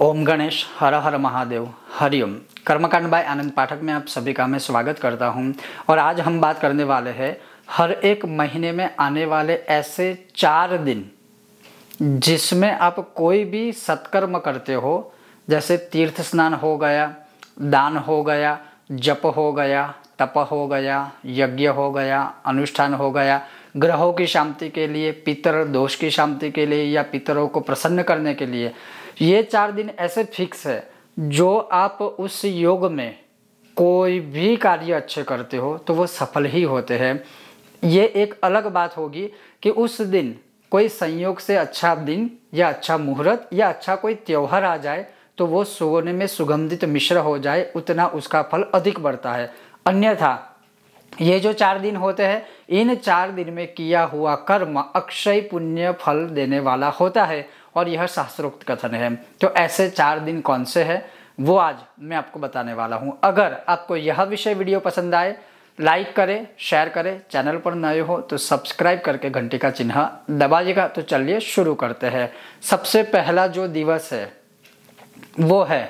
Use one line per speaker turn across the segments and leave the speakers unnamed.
ओम गणेश हर हर महादेव हरिओम कर्मकांड बाय आनंद पाठक में आप सभी का मैं स्वागत करता हूं और आज हम बात करने वाले हैं हर एक महीने में आने वाले ऐसे चार दिन जिसमें आप कोई भी सत्कर्म करते हो जैसे तीर्थ स्नान हो गया दान हो गया जप हो गया तप हो गया यज्ञ हो गया अनुष्ठान हो गया ग्रहों की शांति के लिए पितर दोष की शांति के लिए या पितरों को प्रसन्न करने के लिए ये चार दिन ऐसे फिक्स है जो आप उस योग में कोई भी कार्य अच्छे करते हो तो वो सफल ही होते हैं ये एक अलग बात होगी कि उस दिन कोई संयोग से अच्छा दिन या अच्छा मुहूर्त या अच्छा कोई त्यौहार आ जाए तो वो सोने में सुगंधित मिश्र हो जाए उतना उसका फल अधिक बढ़ता है अन्यथा ये जो चार दिन होते हैं इन चार दिन में किया हुआ कर्म अक्षय पुण्य फल देने वाला होता है और यह शास्त्रोक्त कथन है तो ऐसे चार दिन कौन से हैं वो आज मैं आपको बताने वाला हूँ अगर आपको यह विषय वीडियो पसंद आए लाइक करें शेयर करें चैनल पर नए हो तो सब्सक्राइब करके घंटे का चिन्ह दबाइएगा तो चलिए शुरू करते हैं सबसे पहला जो दिवस है वो है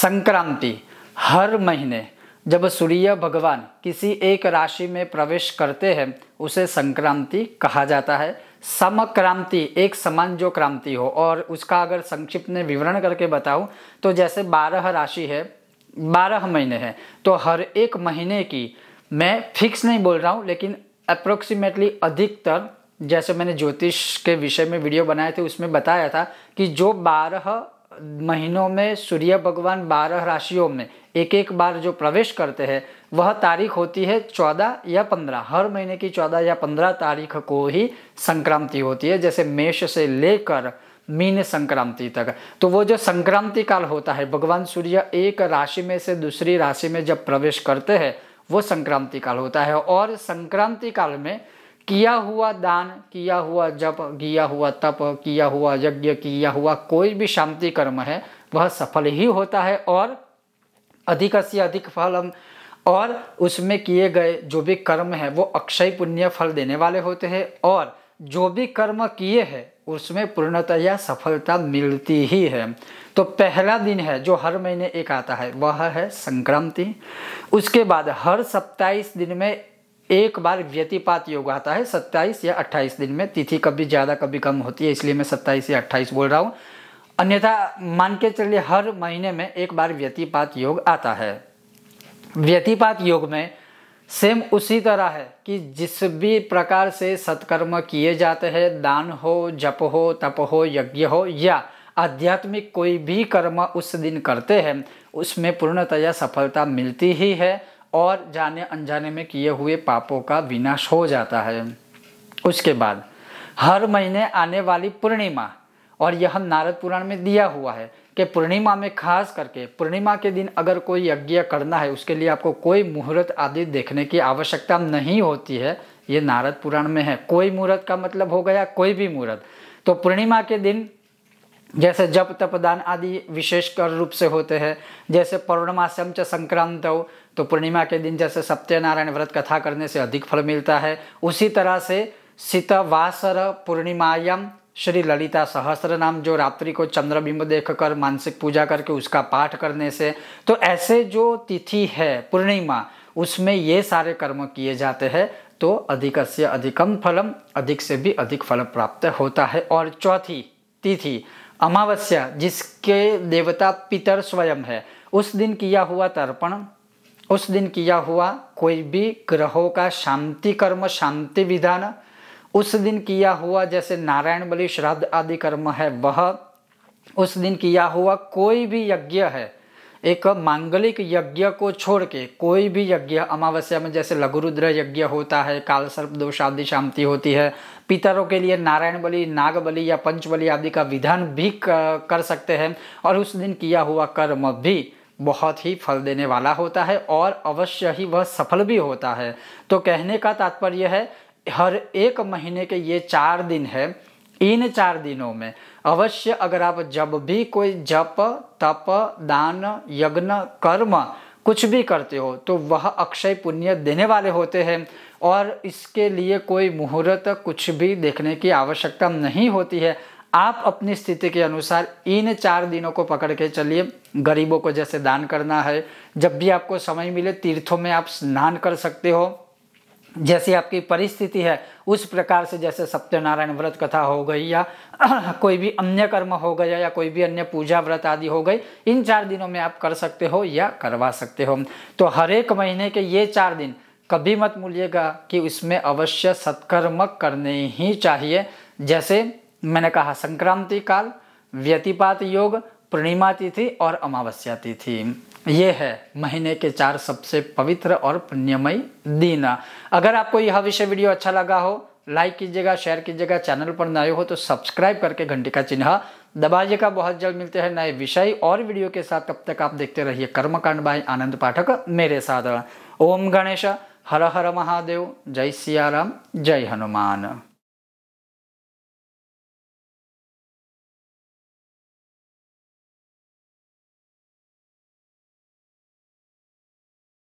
संक्रांति हर महीने जब सूर्य भगवान किसी एक राशि में प्रवेश करते हैं उसे संक्रांति कहा जाता है समक्रांति एक समान जो क्रांति हो और उसका अगर संक्षिप्त में विवरण करके बताऊँ तो जैसे बारह राशि है बारह महीने हैं तो हर एक महीने की मैं फिक्स नहीं बोल रहा हूँ लेकिन अप्रोक्सीमेटली अधिकतर जैसे मैंने ज्योतिष के विषय में वीडियो बनाए थे उसमें बताया था कि जो बारह महीनों में सूर्य भगवान बारह राशियों में एक एक बार जो प्रवेश करते हैं वह तारीख होती है चौदह या पंद्रह हर महीने की चौदह या पंद्रह तारीख को ही संक्रांति होती है जैसे मेष से लेकर मीन संक्रांति तक तो वो जो संक्रांति काल होता है भगवान सूर्य एक राशि में से दूसरी राशि में जब प्रवेश करते हैं वो संक्रांति काल होता है और संक्रांति काल में किया हुआ दान किया हुआ जप किया हुआ तप किया हुआ यज्ञ किया हुआ कोई भी शांति कर्म है वह सफल ही होता है और अधिक से अधिक फल और उसमें किए गए जो भी कर्म है वो अक्षय पुण्य फल देने वाले होते हैं और जो भी कर्म किए हैं उसमें पूर्णतया सफलता मिलती ही है तो पहला दिन है जो हर महीने एक आता है वह है संक्रांति उसके बाद हर सत्ताईस दिन में एक बार व्यतिपात योग आता है 27 या 28 दिन में तिथि कभी ज़्यादा कभी कम होती है इसलिए मैं 27 या 28 बोल रहा हूँ अन्यथा मान के चलिए हर महीने में एक बार व्यतिपात योग आता है व्यतिपात योग में सेम उसी तरह है कि जिस भी प्रकार से सत्कर्म किए जाते हैं दान हो जप हो तप हो यज्ञ हो या आध्यात्मिक कोई भी कर्म उस दिन करते हैं उसमें पूर्णतया सफलता मिलती ही है और जाने अनजाने में किए हुए पापों का विनाश हो जाता है उसके बाद हर महीने आने वाली पूर्णिमा और यह हम नारद पुराण में दिया हुआ है कि पूर्णिमा में खास करके पूर्णिमा के दिन अगर कोई यज्ञ करना है उसके लिए आपको कोई मुहूर्त आदि देखने की आवश्यकता नहीं होती है ये नारद पुराण में है कोई मुहूर्त का मतलब हो गया कोई भी मुहूर्त तो पूर्णिमा के दिन जैसे जप तप दान आदि विशेष कर रूप से होते हैं जैसे पौर्णमाश्यम च संक्रांत हो तो पूर्णिमा के दिन जैसे सत्यनारायण व्रत कथा करने से अधिक फल मिलता है उसी तरह से शीतवासर पूर्णिमायम श्री ललिता सहस्र नाम जो रात्रि को चंद्रबिंब देखकर मानसिक पूजा करके उसका पाठ करने से तो ऐसे जो तिथि है पूर्णिमा उसमें ये सारे कर्म किए जाते हैं तो अधिक से अधिकम फलम अधिक से भी अधिक फल प्राप्त होता है और चौथी तिथि अमावस्या जिसके देवता पितर स्वयं है उस दिन किया हुआ तर्पण उस दिन किया हुआ कोई भी ग्रहों का शांति कर्म शांति विधान उस दिन किया हुआ जैसे नारायण बलि श्राद्ध आदि कर्म है वह उस दिन किया हुआ कोई भी यज्ञ है एक मांगलिक यज्ञ को छोड़ के कोई भी यज्ञ अमावस्या में जैसे लघुरुद्र यज्ञ होता है काल सर्प दोष आदि शांति होती है पितरों के लिए नारायण बलि नाग बलि या पंच बलि आदि का विधान भी कर सकते हैं और उस दिन किया हुआ कर्म भी बहुत ही फल देने वाला होता है और अवश्य ही वह सफल भी होता है तो कहने का तात्पर्य है हर एक महीने के ये चार दिन है इन चार दिनों में अवश्य अगर आप जब भी कोई जप तप दान यज्ञ कर्म कुछ भी करते हो तो वह अक्षय पुण्य देने वाले होते हैं और इसके लिए कोई मुहूर्त कुछ भी देखने की आवश्यकता नहीं होती है आप अपनी स्थिति के अनुसार इन चार दिनों को पकड़ के चलिए गरीबों को जैसे दान करना है जब भी आपको समय मिले तीर्थों में आप स्नान कर सकते हो जैसी आपकी परिस्थिति है उस प्रकार से जैसे सत्यनारायण व्रत कथा हो गई या कोई भी अन्य कर्म हो गया या कोई भी अन्य पूजा व्रत आदि हो गई इन चार दिनों में आप कर सकते हो या करवा सकते हो तो हर एक महीने के ये चार दिन कभी मत मूलिएगा कि उसमें अवश्य सत्कर्म करने ही चाहिए जैसे मैंने कहा संक्रांति काल व्यतिपात योग पूर्णिमा तिथि और अमावस्या तिथि ये है महीने के चार सबसे पवित्र और पुण्यमय दिन अगर आपको यह विषय वीडियो अच्छा लगा हो लाइक कीजिएगा शेयर कीजिएगा चैनल पर नए हो तो सब्सक्राइब करके घंटे का चिन्ह दबाइएगा बहुत जल्द मिलते हैं नए विषय और वीडियो के साथ तब तक आप देखते रहिए कर्मकांड बाई आनंद पाठक मेरे साथ ओम गणेश हर हर महादेव जय सियाराम जय हनुमान